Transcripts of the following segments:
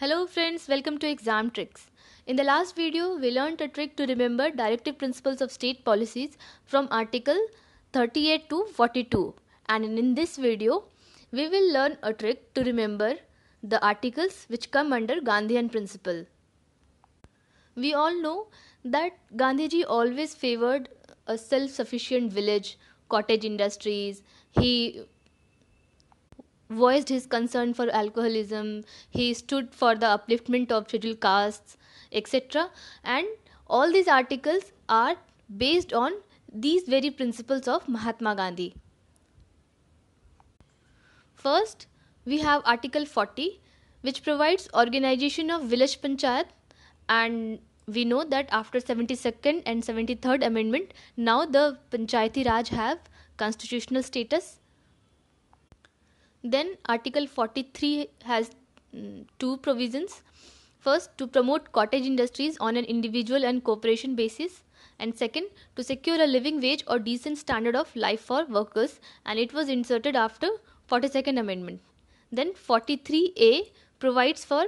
Hello friends, welcome to Exam Tricks. In the last video, we learnt a trick to remember directive principles of state policies from article 38 to 42. And in this video, we will learn a trick to remember the articles which come under Gandhian principle. We all know that Gandhiji always favored a self-sufficient village, cottage industries. He voiced his concern for alcoholism, he stood for the upliftment of scheduled castes, etc. And all these articles are based on these very principles of Mahatma Gandhi. First, we have Article 40, which provides organization of village panchayat, and we know that after 72nd and 73rd Amendment, now the Panchayati Raj have constitutional status then Article 43 has mm, two provisions. First, to promote cottage industries on an individual and cooperation basis. And second, to secure a living wage or decent standard of life for workers. And it was inserted after 42nd Amendment. Then 43A provides for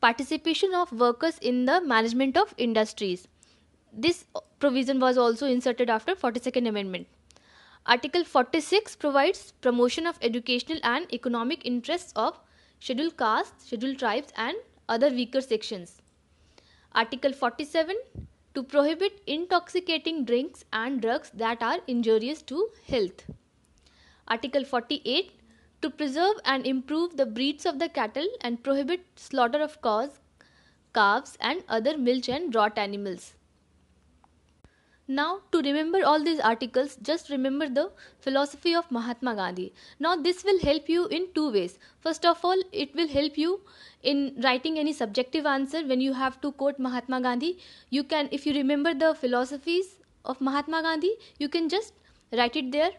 participation of workers in the management of industries. This provision was also inserted after 42nd Amendment. Article 46 provides promotion of educational and economic interests of scheduled castes, scheduled tribes and other weaker sections. Article 47 to prohibit intoxicating drinks and drugs that are injurious to health. Article 48 to preserve and improve the breeds of the cattle and prohibit slaughter of cows, calves and other milch and draught animals. Now, to remember all these articles, just remember the philosophy of Mahatma Gandhi. Now, this will help you in two ways. First of all, it will help you in writing any subjective answer when you have to quote Mahatma Gandhi. You can, if you remember the philosophies of Mahatma Gandhi, you can just write it there.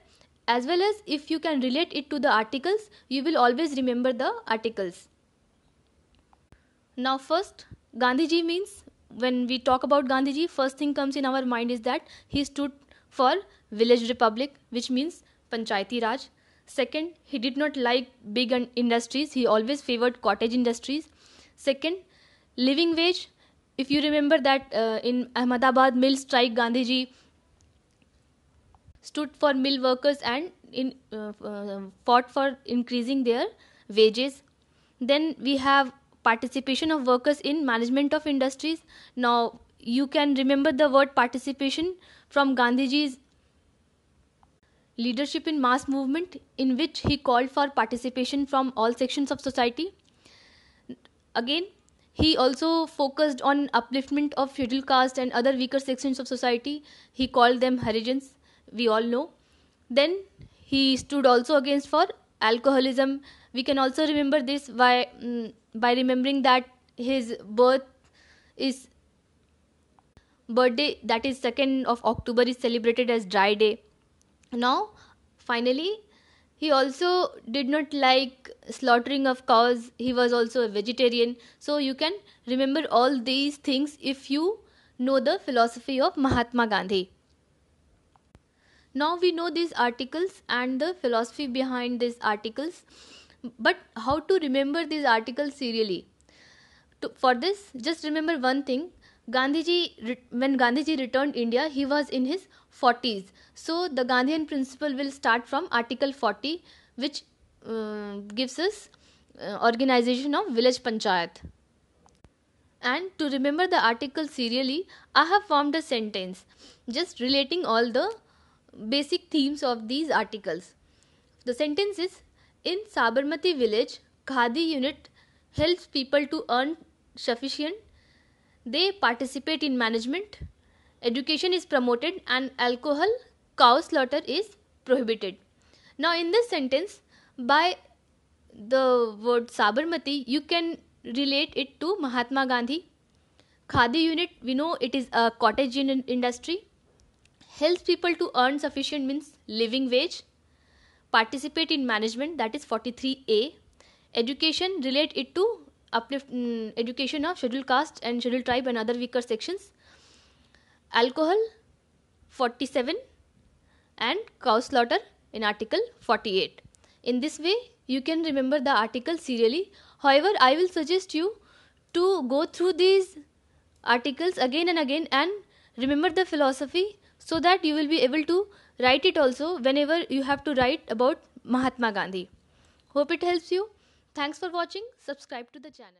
As well as if you can relate it to the articles, you will always remember the articles. Now, first, Gandhiji means when we talk about Gandhiji, first thing comes in our mind is that he stood for village republic, which means Panchayati Raj. Second, he did not like big industries. He always favored cottage industries. Second, living wage. If you remember that uh, in Ahmedabad mill strike, Gandhiji stood for mill workers and in, uh, uh, fought for increasing their wages. Then we have participation of workers in management of industries. Now, you can remember the word participation from Gandhiji's leadership in mass movement in which he called for participation from all sections of society. Again, he also focused on upliftment of feudal caste and other weaker sections of society. He called them Harijans, we all know. Then he stood also against for alcoholism. We can also remember this by um, mm, by remembering that his birth is birthday that is 2nd of october is celebrated as dry day now finally he also did not like slaughtering of cows he was also a vegetarian so you can remember all these things if you know the philosophy of mahatma gandhi now we know these articles and the philosophy behind these articles but how to remember these articles serially to, for this just remember one thing gandhiji when gandhiji returned india he was in his 40s so the gandhian principle will start from article 40 which uh, gives us uh, organization of village panchayat and to remember the article serially i have formed a sentence just relating all the basic themes of these articles the sentence is in Sabarmati village, Khadi unit helps people to earn sufficient. They participate in management. Education is promoted and alcohol, cow slaughter is prohibited. Now, in this sentence, by the word Sabarmati, you can relate it to Mahatma Gandhi. Khadi unit, we know it is a cottage industry. Helps people to earn sufficient means living wage participate in management that is 43a education relate it to uplift mm, education of scheduled caste and scheduled tribe and other weaker sections alcohol 47 and cow slaughter in article 48 in this way you can remember the article serially however i will suggest you to go through these articles again and again and Remember the philosophy so that you will be able to write it also whenever you have to write about Mahatma Gandhi. Hope it helps you. Thanks for watching. Subscribe to the channel.